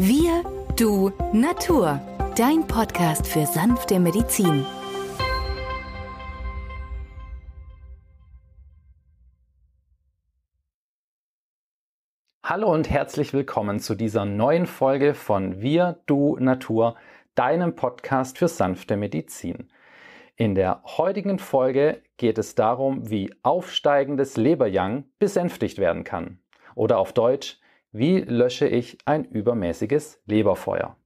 Wir, du, Natur. Dein Podcast für sanfte Medizin. Hallo und herzlich willkommen zu dieser neuen Folge von Wir, du, Natur, deinem Podcast für sanfte Medizin. In der heutigen Folge geht es darum, wie aufsteigendes Leberjang besänftigt werden kann. Oder auf Deutsch, wie lösche ich ein übermäßiges Leberfeuer?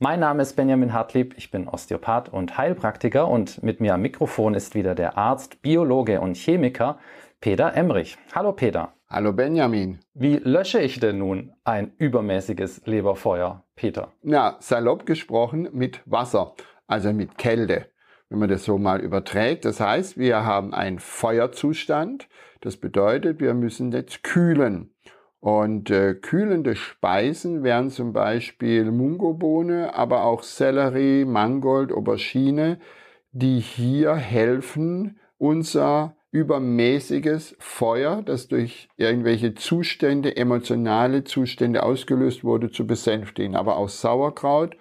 Mein Name ist Benjamin Hartlieb, ich bin Osteopath und Heilpraktiker und mit mir am Mikrofon ist wieder der Arzt, Biologe und Chemiker Peter Emmerich. Hallo Peter. Hallo Benjamin. Wie lösche ich denn nun ein übermäßiges Leberfeuer, Peter? Na, salopp gesprochen mit Wasser, also mit Kälte, wenn man das so mal überträgt. Das heißt, wir haben einen Feuerzustand. Das bedeutet, wir müssen jetzt kühlen. Und äh, kühlende Speisen wären zum Beispiel Mungobohne, aber auch Sellerie, Mangold, Aubergine, die hier helfen, unser übermäßiges Feuer, das durch irgendwelche Zustände, emotionale Zustände ausgelöst wurde, zu besänftigen. Aber auch Sauerkraut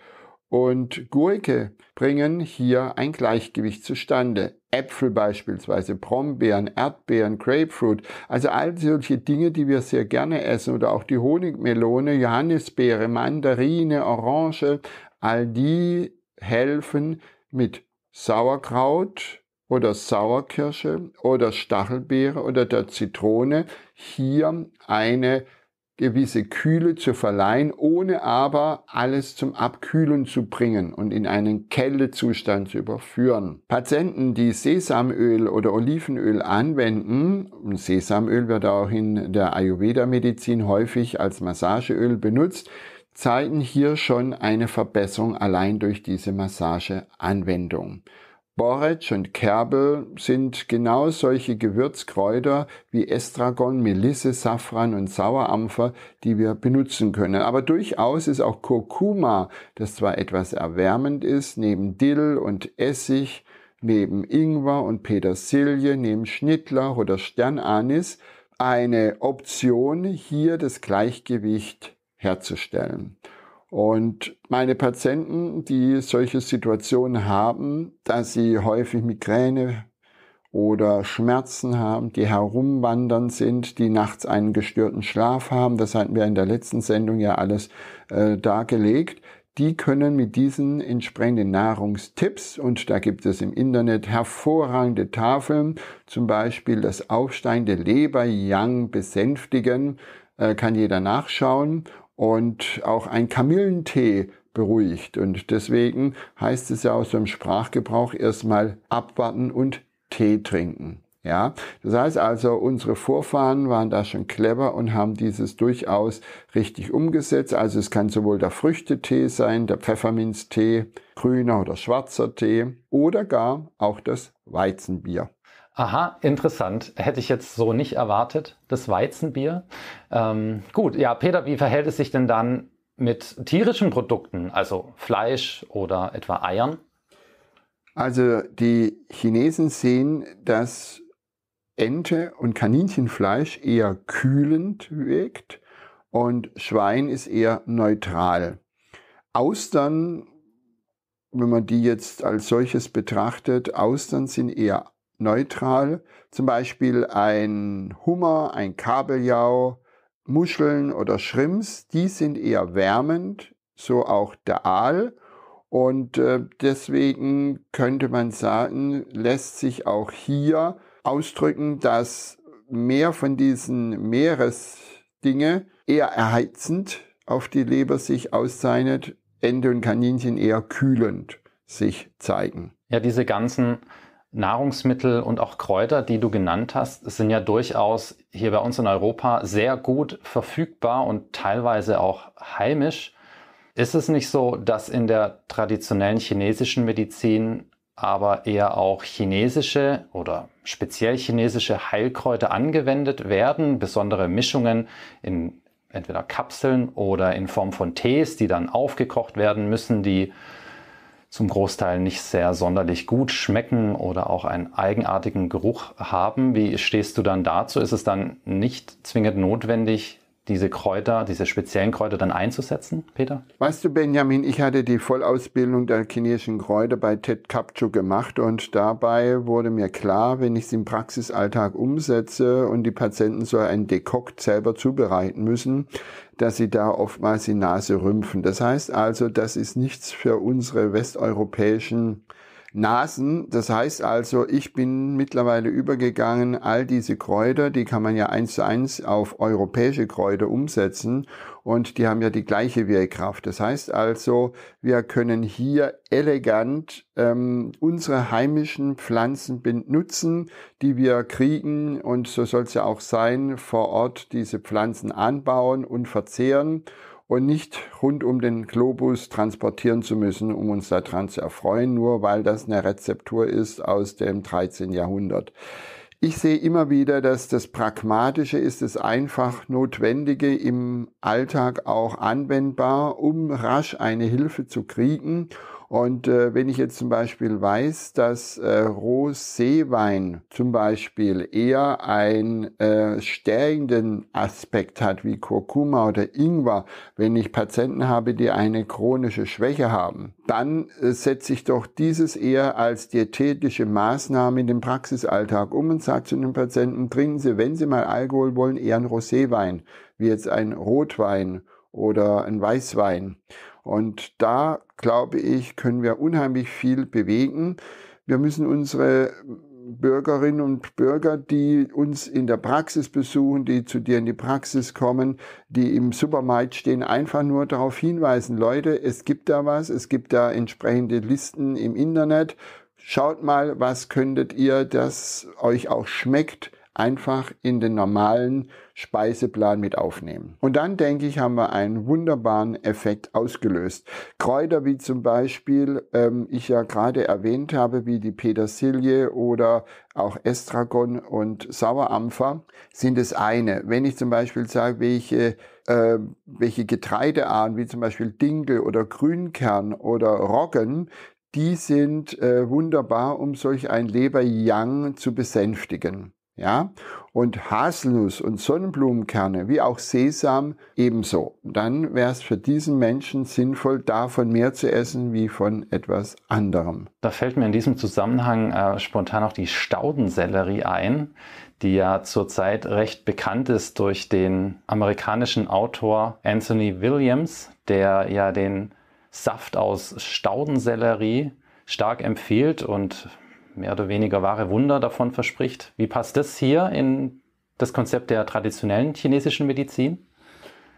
und Gurke bringen hier ein Gleichgewicht zustande. Äpfel beispielsweise, Brombeeren, Erdbeeren, Grapefruit, also all solche Dinge, die wir sehr gerne essen oder auch die Honigmelone, Johannisbeere, Mandarine, Orange, all die helfen mit Sauerkraut oder Sauerkirsche oder Stachelbeere oder der Zitrone hier eine gewisse Kühle zu verleihen, ohne aber alles zum Abkühlen zu bringen und in einen Kältezustand zu überführen. Patienten, die Sesamöl oder Olivenöl anwenden, Sesamöl wird auch in der Ayurveda-Medizin häufig als Massageöl benutzt, zeigen hier schon eine Verbesserung allein durch diese Massageanwendung. Borretsch und Kerbel sind genau solche Gewürzkräuter wie Estragon, Melisse, Safran und Sauerampfer, die wir benutzen können. Aber durchaus ist auch Kurkuma, das zwar etwas erwärmend ist, neben Dill und Essig, neben Ingwer und Petersilie, neben Schnittlauch oder Sternanis eine Option, hier das Gleichgewicht herzustellen. Und meine Patienten, die solche Situationen haben, dass sie häufig Migräne oder Schmerzen haben, die herumwandern sind, die nachts einen gestörten Schlaf haben, das hatten wir in der letzten Sendung ja alles äh, dargelegt, die können mit diesen entsprechenden Nahrungstipps, und da gibt es im Internet hervorragende Tafeln, zum Beispiel das aufsteigende Leber-Yang besänftigen, äh, kann jeder nachschauen und auch ein Kamillentee beruhigt. Und deswegen heißt es ja aus dem Sprachgebrauch erstmal abwarten und Tee trinken. Ja, das heißt also, unsere Vorfahren waren da schon clever und haben dieses durchaus richtig umgesetzt. Also es kann sowohl der Früchtetee sein, der Pfefferminztee, grüner oder schwarzer Tee oder gar auch das Weizenbier aha, interessant, hätte ich jetzt so nicht erwartet, das Weizenbier. Ähm, gut, ja, Peter, wie verhält es sich denn dann mit tierischen Produkten, also Fleisch oder etwa Eiern? Also die Chinesen sehen, dass Ente und Kaninchenfleisch eher kühlend wirkt und Schwein ist eher neutral. Austern, wenn man die jetzt als solches betrachtet, Austern sind eher neutral. Zum Beispiel ein Hummer, ein Kabeljau, Muscheln oder Schrimps, die sind eher wärmend, so auch der Aal. Und äh, deswegen könnte man sagen, lässt sich auch hier ausdrücken, dass mehr von diesen Meeresdinge eher erheizend auf die Leber sich auszeichnet, Ente und Kaninchen eher kühlend sich zeigen. Ja, diese ganzen Nahrungsmittel und auch Kräuter, die du genannt hast, sind ja durchaus hier bei uns in Europa sehr gut verfügbar und teilweise auch heimisch. Ist es nicht so, dass in der traditionellen chinesischen Medizin aber eher auch chinesische oder speziell chinesische Heilkräuter angewendet werden, besondere Mischungen in entweder Kapseln oder in Form von Tees, die dann aufgekocht werden müssen, die zum Großteil nicht sehr sonderlich gut schmecken oder auch einen eigenartigen Geruch haben. Wie stehst du dann dazu? Ist es dann nicht zwingend notwendig, diese Kräuter, diese speziellen Kräuter dann einzusetzen, Peter? Weißt du, Benjamin, ich hatte die Vollausbildung der chinesischen Kräuter bei Ted Kapcho gemacht und dabei wurde mir klar, wenn ich es im Praxisalltag umsetze und die Patienten so ein Dekokt selber zubereiten müssen, dass sie da oftmals die Nase rümpfen. Das heißt also, das ist nichts für unsere westeuropäischen Nasen. Das heißt also, ich bin mittlerweile übergegangen, all diese Kräuter, die kann man ja eins zu eins auf europäische Kräuter umsetzen und die haben ja die gleiche Wirkkraft. Das heißt also, wir können hier elegant ähm, unsere heimischen Pflanzen benutzen, die wir kriegen und so soll es ja auch sein, vor Ort diese Pflanzen anbauen und verzehren und nicht rund um den Globus transportieren zu müssen, um uns daran zu erfreuen, nur weil das eine Rezeptur ist aus dem 13. Jahrhundert. Ich sehe immer wieder, dass das Pragmatische ist, das einfach Notwendige im Alltag auch anwendbar, um rasch eine Hilfe zu kriegen und äh, wenn ich jetzt zum Beispiel weiß, dass äh, Roséwein zum Beispiel eher einen äh, stärkenden Aspekt hat, wie Kurkuma oder Ingwer, wenn ich Patienten habe, die eine chronische Schwäche haben, dann äh, setze ich doch dieses eher als diätetische Maßnahme in den Praxisalltag um und sage zu den Patienten, trinken Sie, wenn Sie mal Alkohol wollen, eher einen Roséwein, wie jetzt ein Rotwein oder ein Weißwein. Und da, glaube ich, können wir unheimlich viel bewegen. Wir müssen unsere Bürgerinnen und Bürger, die uns in der Praxis besuchen, die zu dir in die Praxis kommen, die im Supermarkt stehen, einfach nur darauf hinweisen, Leute, es gibt da was, es gibt da entsprechende Listen im Internet. Schaut mal, was könntet ihr, das euch auch schmeckt, einfach in den normalen Speiseplan mit aufnehmen. Und dann denke ich, haben wir einen wunderbaren Effekt ausgelöst. Kräuter wie zum Beispiel, ähm, ich ja gerade erwähnt habe, wie die Petersilie oder auch Estragon und Sauerampfer sind es eine. Wenn ich zum Beispiel sage, welche äh, welche Getreidearten, wie zum Beispiel Dinkel oder Grünkern oder Roggen, die sind äh, wunderbar, um solch ein Leber-Yang zu besänftigen. Ja? Und Haselnuss und Sonnenblumenkerne, wie auch Sesam, ebenso. Dann wäre es für diesen Menschen sinnvoll, davon mehr zu essen wie von etwas anderem. Da fällt mir in diesem Zusammenhang äh, spontan auch die Staudensellerie ein, die ja zurzeit recht bekannt ist durch den amerikanischen Autor Anthony Williams, der ja den Saft aus Staudensellerie stark empfiehlt und mehr oder weniger wahre Wunder davon verspricht. Wie passt das hier in das Konzept der traditionellen chinesischen Medizin?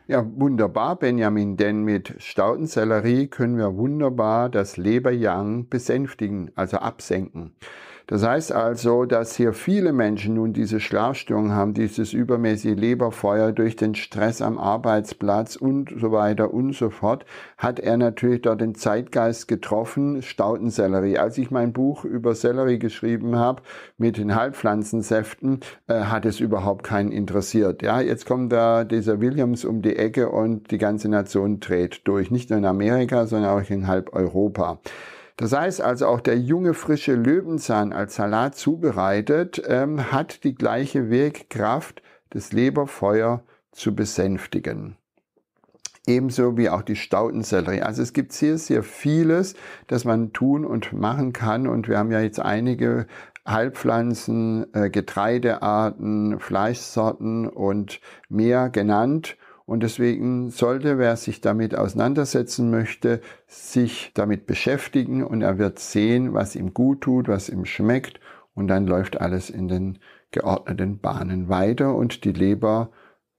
Ja, wunderbar, Benjamin, denn mit Staudensellerie können wir wunderbar das Leberjang besänftigen, also absenken. Das heißt also, dass hier viele Menschen nun diese Schlafstörungen haben, dieses übermäßige Leberfeuer durch den Stress am Arbeitsplatz und so weiter und so fort, hat er natürlich dort den Zeitgeist getroffen, Stautensellerie. Als ich mein Buch über Sellerie geschrieben habe, mit den Halbpflanzensäften, äh, hat es überhaupt keinen interessiert. Ja, jetzt kommt da dieser Williams um die Ecke und die ganze Nation dreht durch. Nicht nur in Amerika, sondern auch in halb Europa. Das heißt also, auch der junge frische Löwenzahn als Salat zubereitet, ähm, hat die gleiche Wirkkraft, das Leberfeuer zu besänftigen. Ebenso wie auch die Stautensellerie. Also es gibt sehr, sehr vieles, das man tun und machen kann. Und wir haben ja jetzt einige Heilpflanzen, äh, Getreidearten, Fleischsorten und mehr genannt. Und deswegen sollte, wer sich damit auseinandersetzen möchte, sich damit beschäftigen und er wird sehen, was ihm gut tut, was ihm schmeckt. Und dann läuft alles in den geordneten Bahnen weiter und die Leber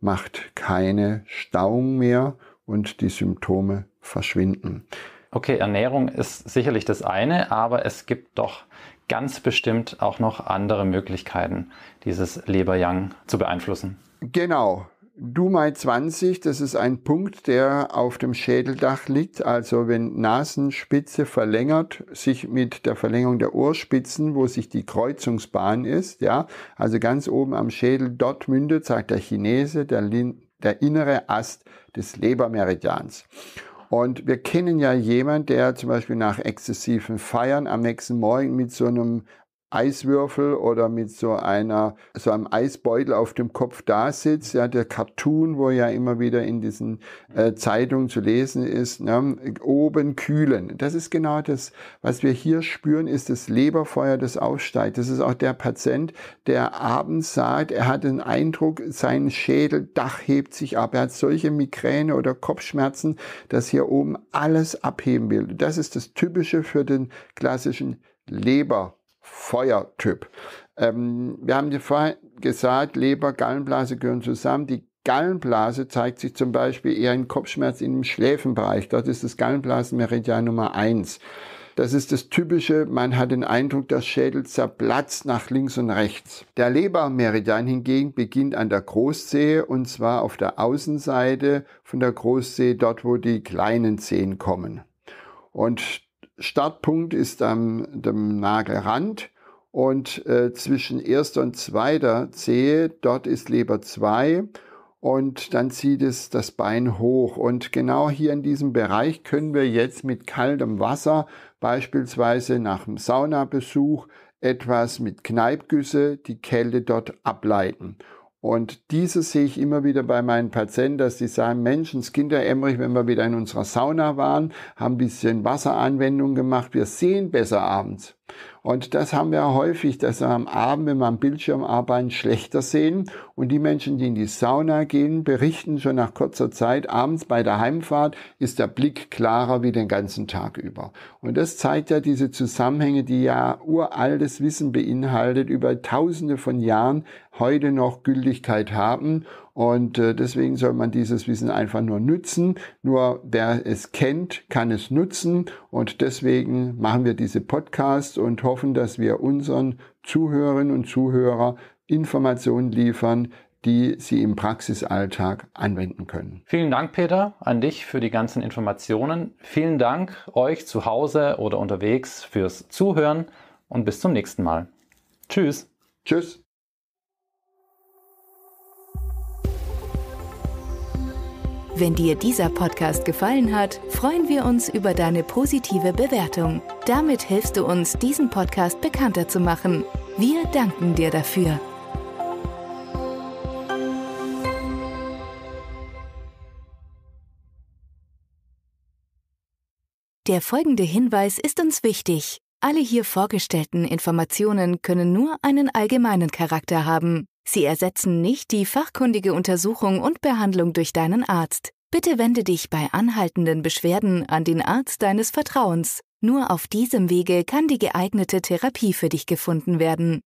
macht keine Stauung mehr und die Symptome verschwinden. Okay, Ernährung ist sicherlich das eine, aber es gibt doch ganz bestimmt auch noch andere Möglichkeiten, dieses leber zu beeinflussen. Genau, Dumai 20, das ist ein Punkt, der auf dem Schädeldach liegt. Also wenn Nasenspitze verlängert, sich mit der Verlängerung der Ohrspitzen, wo sich die Kreuzungsbahn ist, ja, also ganz oben am Schädel, dort mündet, sagt der Chinese, der, der innere Ast des Lebermeridians. Und wir kennen ja jemand, der zum Beispiel nach exzessiven Feiern am nächsten Morgen mit so einem Eiswürfel oder mit so einer, so einem Eisbeutel auf dem Kopf da sitzt, ja, der Cartoon, wo ja immer wieder in diesen äh, mhm. Zeitungen zu lesen ist, ne, oben kühlen. Das ist genau das, was wir hier spüren, ist das Leberfeuer, das aufsteigt. Das ist auch der Patient, der abends sagt, er hat den Eindruck, sein Schädeldach hebt sich ab. Er hat solche Migräne oder Kopfschmerzen, dass hier oben alles abheben will. Das ist das Typische für den klassischen Leber. Feuertyp. Ähm, wir haben dir vorher gesagt, Leber, Gallenblase gehören zusammen. Die Gallenblase zeigt sich zum Beispiel eher in Kopfschmerz im Schläfenbereich. Dort ist das Gallenblasenmeridian Nummer 1. Das ist das Typische, man hat den Eindruck, der Schädel zerplatzt nach links und rechts. Der Lebermeridian hingegen beginnt an der Großzehe und zwar auf der Außenseite von der Großzehe, dort wo die kleinen Zehen kommen. Und Startpunkt ist am dem Nagelrand und äh, zwischen erster und zweiter Zehe, dort ist Leber 2 und dann zieht es das Bein hoch. Und genau hier in diesem Bereich können wir jetzt mit kaltem Wasser, beispielsweise nach einem Saunabesuch, etwas mit Kneipgüsse die Kälte dort ableiten. Und diese sehe ich immer wieder bei meinen Patienten, dass die sagen, Menschenskinder Emmerich, wenn wir wieder in unserer Sauna waren, haben ein bisschen Wasseranwendung gemacht, wir sehen besser abends. Und das haben wir häufig, dass wir am Abend, wenn wir am Bildschirm arbeiten, schlechter sehen. Und die Menschen, die in die Sauna gehen, berichten schon nach kurzer Zeit, abends bei der Heimfahrt ist der Blick klarer wie den ganzen Tag über. Und das zeigt ja diese Zusammenhänge, die ja uraltes Wissen beinhaltet, über tausende von Jahren heute noch Gültigkeit haben und äh, deswegen soll man dieses Wissen einfach nur nützen. Nur wer es kennt, kann es nutzen. Und deswegen machen wir diese Podcasts und hoffen, dass wir unseren Zuhörerinnen und Zuhörer Informationen liefern, die Sie im Praxisalltag anwenden können. Vielen Dank, Peter, an dich für die ganzen Informationen. Vielen Dank euch zu Hause oder unterwegs fürs Zuhören und bis zum nächsten Mal. Tschüss. Tschüss. Wenn dir dieser Podcast gefallen hat, freuen wir uns über deine positive Bewertung. Damit hilfst du uns, diesen Podcast bekannter zu machen. Wir danken dir dafür. Der folgende Hinweis ist uns wichtig. Alle hier vorgestellten Informationen können nur einen allgemeinen Charakter haben. Sie ersetzen nicht die fachkundige Untersuchung und Behandlung durch deinen Arzt. Bitte wende dich bei anhaltenden Beschwerden an den Arzt deines Vertrauens. Nur auf diesem Wege kann die geeignete Therapie für dich gefunden werden.